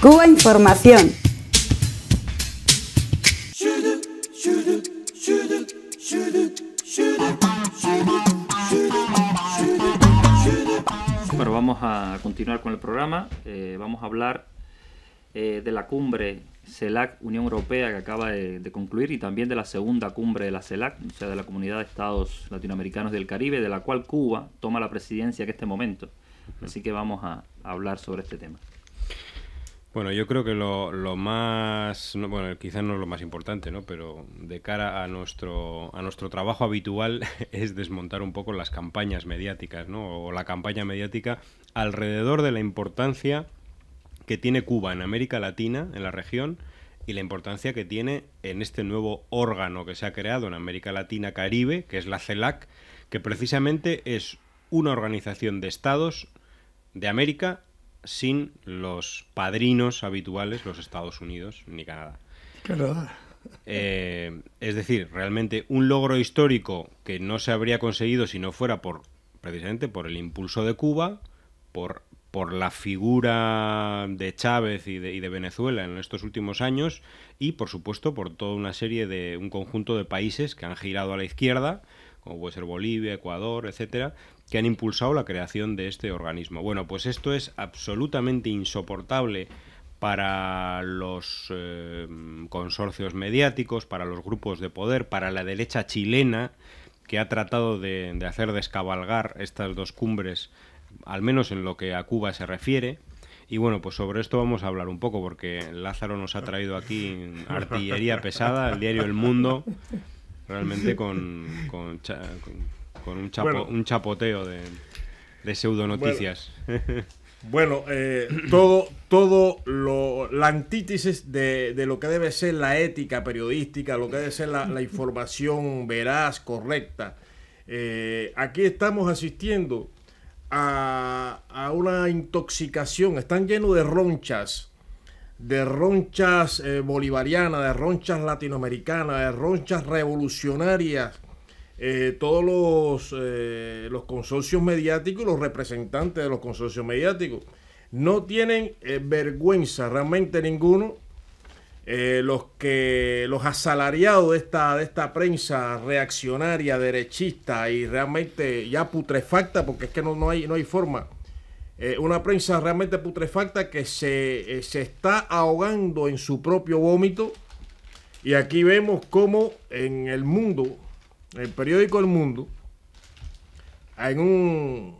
Cuba Información. Bueno, vamos a continuar con el programa. Eh, vamos a hablar eh, de la cumbre CELAC-Unión Europea que acaba de, de, concluir y también de la segunda cumbre de la CELAC, o sea, de la Comunidad de Estados Latinoamericanos del Caribe, de la cual Cuba toma la presidencia en este momento. Así que vamos a hablar sobre este tema. Bueno, yo creo que lo, lo más, bueno, quizás no es lo más importante, ¿no? Pero de cara a nuestro, a nuestro trabajo habitual es desmontar un poco las campañas mediáticas, ¿no? O la campaña mediática alrededor de la importancia que tiene Cuba en América Latina, en la región, y la importancia que tiene en este nuevo órgano que se ha creado en América Latina Caribe, que es la CELAC, que precisamente es una organización de estados de América sin los padrinos habituales, los Estados Unidos ni Canadá. Eh, es decir, realmente un logro histórico que no se habría conseguido si no fuera por precisamente por el impulso de Cuba, por, por la figura de Chávez y de, y de, Venezuela en estos últimos años y, por supuesto, por toda una serie de un conjunto de países que han girado a la izquierda, como puede ser Bolivia, Ecuador, etcétera, que han impulsado la creación de este organismo. Bueno, pues esto es absolutamente insoportable para los eh, consorcios mediáticos, para los grupos de poder, para la derecha chilena, que ha tratado de, hacer descabalgar estas dos cumbres, al menos en lo que a Cuba se refiere. Y bueno, pues sobre esto vamos a hablar un poco, porque Lázaro nos ha traído aquí artillería pesada, el diario El Mundo, realmente con, con con un, un chapoteo de, pseudo noticias. Bueno, eh, todo, todo lo, la antítesis de, lo que debe ser la ética periodística, lo que debe ser la, información veraz, correcta. Eh, aquí estamos asistiendo a, a, una intoxicación. Están llenos de ronchas, de ronchas eh, bolivarianas, de ronchas latinoamericanas, de ronchas revolucionarias eh, todos los, eh, los consorcios mediáticos los representantes de los consorcios mediáticos. No tienen eh, vergüenza realmente ninguno. los que los asalariados de esta, de esta prensa reaccionaria, derechista y realmente ya putrefacta, porque es que no, no, hay, no hay forma. una prensa realmente putrefacta que se, se está ahogando en su propio vómito. Y aquí vemos cómo en el mundo el periódico El Mundo, en un,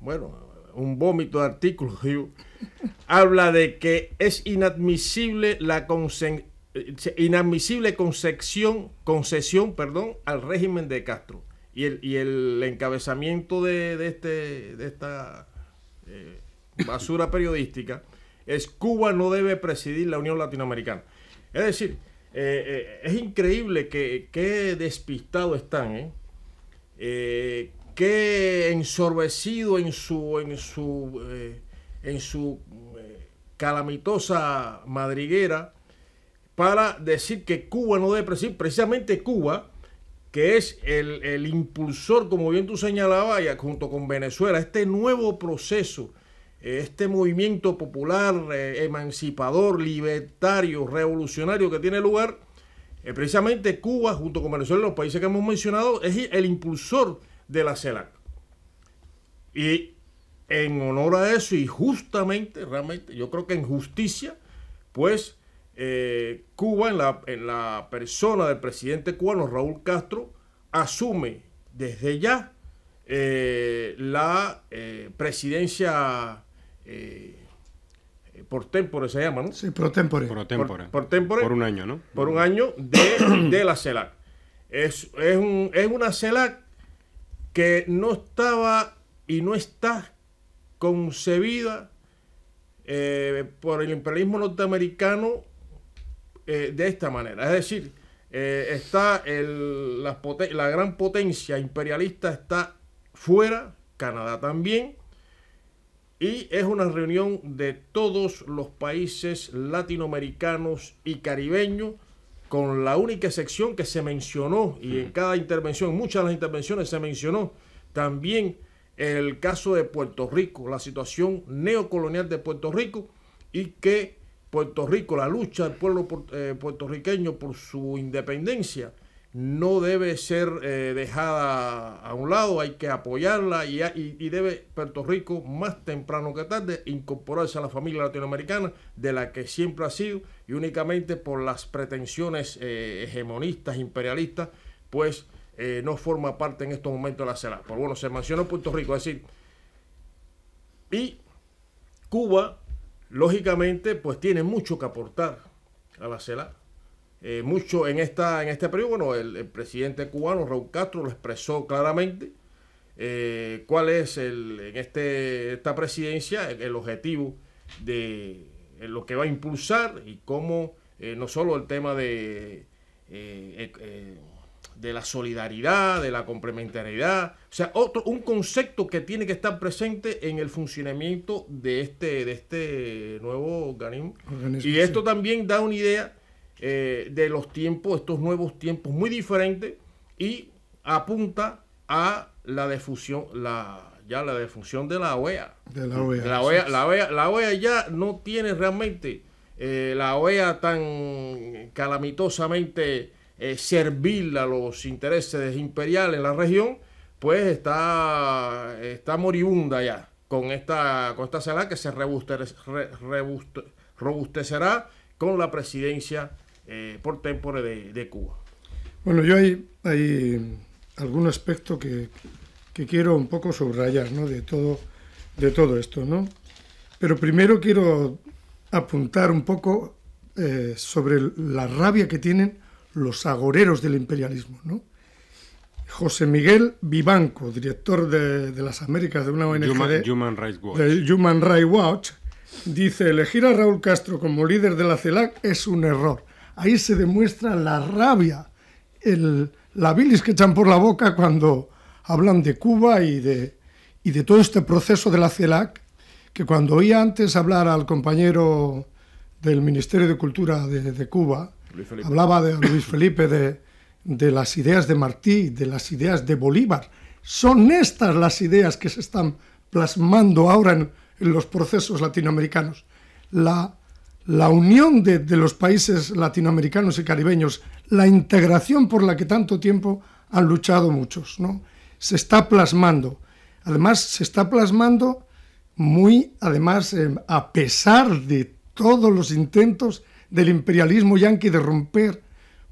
bueno, un vómito de artículos, habla de que es inadmisible la eh, inadmisible concesión, concesión perdón, al régimen de Castro. Y el, encabezamiento de, este, de esta eh, basura periodística es Cuba no debe presidir la Unión Latinoamericana. Es decir, eh, eh, es increíble que, despistados despistado están, ¿eh? ¿eh? qué ensorbecido en su, en su, en su calamitosa madriguera para decir que Cuba no debe presidir, precisamente Cuba, que es el, impulsor, como bien tú señalabas, junto con Venezuela, este nuevo proceso este movimiento popular, eh, emancipador, libertario, revolucionario que tiene lugar, eh, precisamente Cuba, junto con Venezuela y los países que hemos mencionado, es el impulsor de la CELAC. Y en honor a eso y justamente, realmente, yo creo que en justicia, pues eh, Cuba, en la, en la persona del presidente cubano Raúl Castro, asume desde ya la presidencia eh, por tempore se llama, ¿no? Sí, pro tempore. tempore. Por, tempore. Por un año, ¿no? Por un año de, la CELAC. Es, una CELAC que no estaba y no está concebida eh, por el imperialismo norteamericano eh, de esta manera. Es decir, está el, la gran potencia imperialista está fuera, Canadá también, y es una reunión de todos los países latinoamericanos y caribeños con la única excepción que se mencionó y en cada intervención, muchas de las intervenciones se mencionó también el caso de Puerto Rico, la situación neocolonial de Puerto Rico y que Puerto Rico, la lucha del pueblo eh, puertorriqueño por su independencia, no debe ser eh, dejada a un lado, hay que apoyarla y, debe Puerto Rico más temprano que tarde incorporarse a la familia latinoamericana de la que siempre ha sido y únicamente por las pretensiones eh, hegemonistas, imperialistas, pues eh, no forma parte en estos momentos de la CELA. Por bueno, se mencionó Puerto Rico, es decir, y Cuba, lógicamente, pues tiene mucho que aportar a la CELA. Eh, mucho en, esta, en este periodo. el, presidente cubano Raúl Castro lo expresó claramente. Eh, cuál es el, en este, esta presidencia el, objetivo de eh, lo que va a impulsar y cómo no solo el tema de, de la solidaridad, de la complementariedad, o sea, otro, un concepto que tiene que estar presente en el funcionamiento de este, de este nuevo organismo. y esto también da una idea eh, de los tiempos, estos nuevos tiempos muy diferentes y apunta a la defusión, la, ya la defunción de la OEA. la OEA. La OEA, e e ya no tiene realmente eh, la OEA tan calamitosamente eh, servil a los intereses imperiales en la región, pues está, está moribunda ya con esta, con esta sala que se robustecerá con la presidencia eh, por tempore de, Cuba. Bueno, yo hay, hay eh, algún aspecto que, que quiero un poco subrayar ¿no? de, todo, de todo esto, ¿no? Pero primero quiero apuntar un poco eh, sobre la rabia que tienen los agoreros del imperialismo, ¿no? José Miguel Vivanco, director de, de las Américas de una ONG Human, Human Rights Watch, dice elegir a Raúl Castro como líder de la CELAC es un error. Ahí se demuestra la rabia, la bilis que echan por la boca cuando hablan de Cuba y de, todo este proceso de la CELAC, que cuando oía antes hablar al compañero del Ministerio de Cultura de, Cuba, hablaba de Luis Felipe de, las ideas de Martí, de las ideas de Bolívar. Son estas las ideas que se están plasmando ahora en, en los procesos latinoamericanos. La la unión de, los países latinoamericanos y caribeños, la integración por la que tanto tiempo han luchado muchos, ¿no? Se está plasmando. Además, se está plasmando muy, además, em, a pesar de todos los intentos del imperialismo yanqui de romper,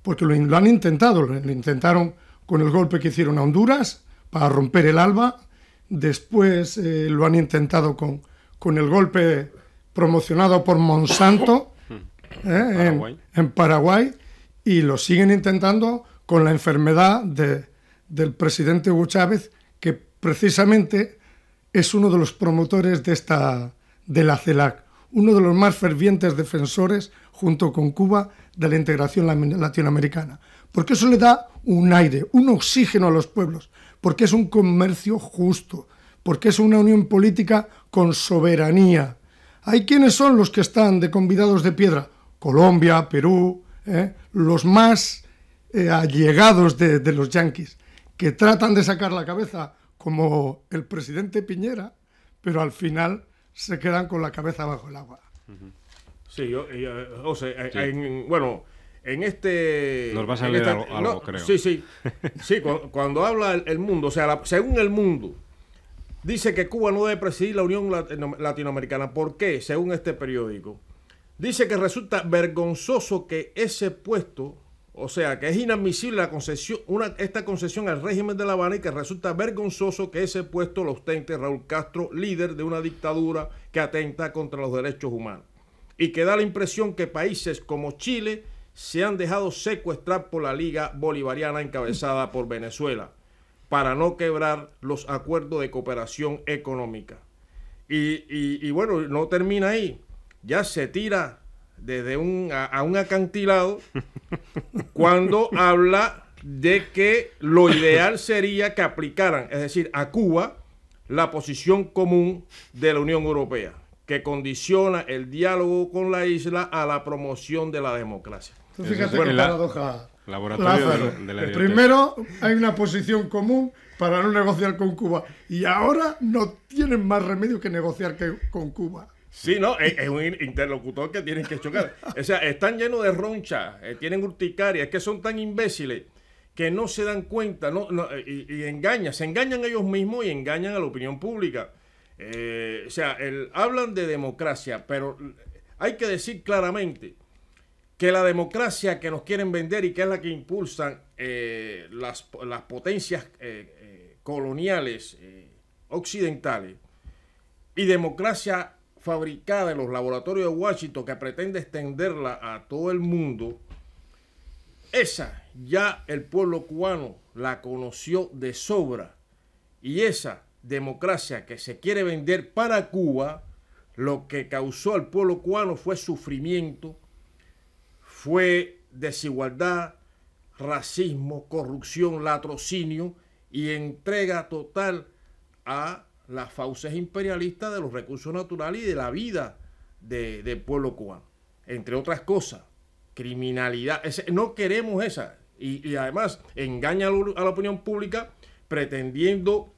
porque lo, han intentado, lo, intentaron con el golpe que hicieron a Honduras para romper el ALBA, después eh, lo han intentado con, con el golpe promocionado por Monsanto hmm. ¿eh? En, Paraguay y lo siguen intentando con la enfermedad del presidente Hugo Chávez, que precisamente es uno de los promotores de, esta, de la CELAC, uno de los más fervientes defensores, junto con Cuba, de la integración latinoamericana. Porque eso le da un aire, un oxígeno a los pueblos, porque es un comercio justo, porque es una unión política con soberanía, hay quienes son los que están de convidados de piedra, Colombia, Perú, eh, los más eh, allegados de, los yanquis, que tratan de sacar la cabeza como el presidente Piñera, pero al final se quedan con la cabeza bajo el agua. Sí, eh, bueno, en este... Nos vas a leer algo, creo. Sí, sí, sí, cuando, habla el, mundo, o sea, según el mundo, dice que Cuba no debe presidir la Unión Latinoamericana. ¿Por qué? Según este periódico. Dice que resulta vergonzoso que ese puesto, o sea, que es inadmisible la concesión, una, esta concesión al régimen de La Habana y que resulta vergonzoso que ese puesto lo ostente Raúl Castro, líder de una dictadura que atenta contra los derechos humanos. Y que da la impresión que países como Chile se han dejado secuestrar por la Liga Bolivariana encabezada por Venezuela para no quebrar los acuerdos de cooperación económica. Y, y, bueno, no termina ahí, ya se tira desde un, a, un acantilado cuando habla de que lo ideal sería que aplicaran, es decir, a Cuba, la posición común de la Unión Europea, que condiciona el diálogo con la isla a la promoción de la democracia. fíjate Laboratorio De, la, Primero hay una posición común para no negociar con Cuba y ahora no tienen más remedio que negociar con Cuba. Sí, no, es, un interlocutor que tienen que chocar. O sea, están llenos de ronchas eh, tienen urticaria, es que son tan imbéciles que no se dan cuenta y, engañan, se engañan ellos mismos y engañan a la opinión pública. Eh, o sea, hablan de democracia, pero hay que decir claramente que la democracia que nos quieren vender y que es la que impulsan eh, las, potencias eh, eh, coloniales occidentales y democracia fabricada en los laboratorios de Washington que pretende extenderla a todo el mundo, esa ya el pueblo cubano la conoció de sobra. Y esa democracia que se quiere vender para Cuba, lo que causó al pueblo cubano fue sufrimiento, fue desigualdad, racismo, corrupción, latrocinio y entrega total a las fauces imperialistas de los recursos naturales y de la vida de, del pueblo cubano. Entre otras cosas, criminalidad. no queremos esa. Y, además engaña a la opinión pública pretendiendo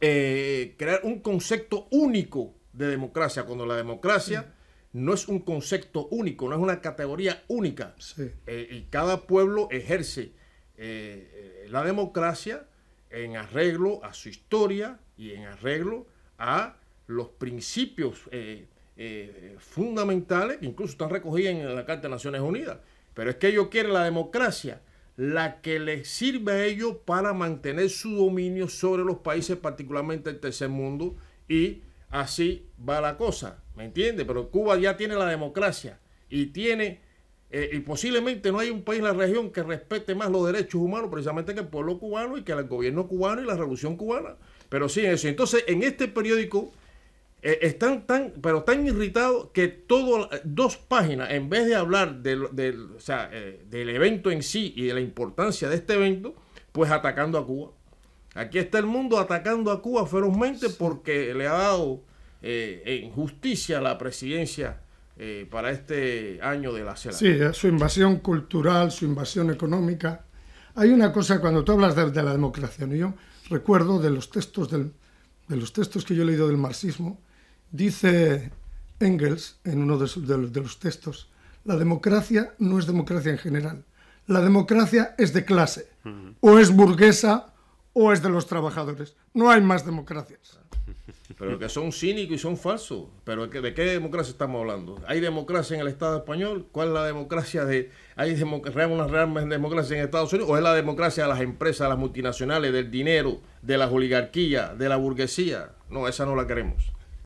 eh, crear un concepto único de democracia, cuando la democracia no es un concepto único, no es una categoría única. Eh, y cada pueblo ejerce eh, eh, la democracia en arreglo a su historia y en arreglo a los principios fundamentales que incluso están recogidos en la Carta de Naciones Unidas. Pero es que ellos quieren la democracia, la que les sirve a ellos para mantener su dominio sobre los países, particularmente el tercer mundo, y así va la cosa ¿Me entiende? Pero Cuba ya tiene la democracia y tiene, eh, y posiblemente no hay un país en la región que respete más los derechos humanos precisamente que el pueblo cubano y que el gobierno cubano y la revolución cubana. Pero sí, eso. Entonces, en este periódico eh, están tan, pero tan irritados que todo, dos páginas, en vez de hablar del, eh, del evento en sí y de la importancia de este evento, pues atacando a Cuba. Aquí está el mundo atacando a Cuba ferozmente porque le ha dado eh, en justicia la presidencia eh, para este año de la CELAC. Sí, eh, su invasión cultural, su invasión económica. Hay una cosa cuando tú hablas de, la democracia, yo recuerdo de los textos del, de los textos que yo he leído del marxismo, dice Engels en uno de, los, textos, la democracia no es democracia en general. La democracia es de clase, o es burguesa o es de los trabajadores. No hay más democracias. Pero que son cínicos y son falsos. Pero ¿de qué democracia estamos hablando? ¿Hay democracia en el Estado español? ¿Cuál es la democracia de... ¿Hay una real democracia en Estados Unidos? ¿O es la democracia de las empresas, de las multinacionales, del dinero, de las oligarquías, de la burguesía? No, esa no la queremos.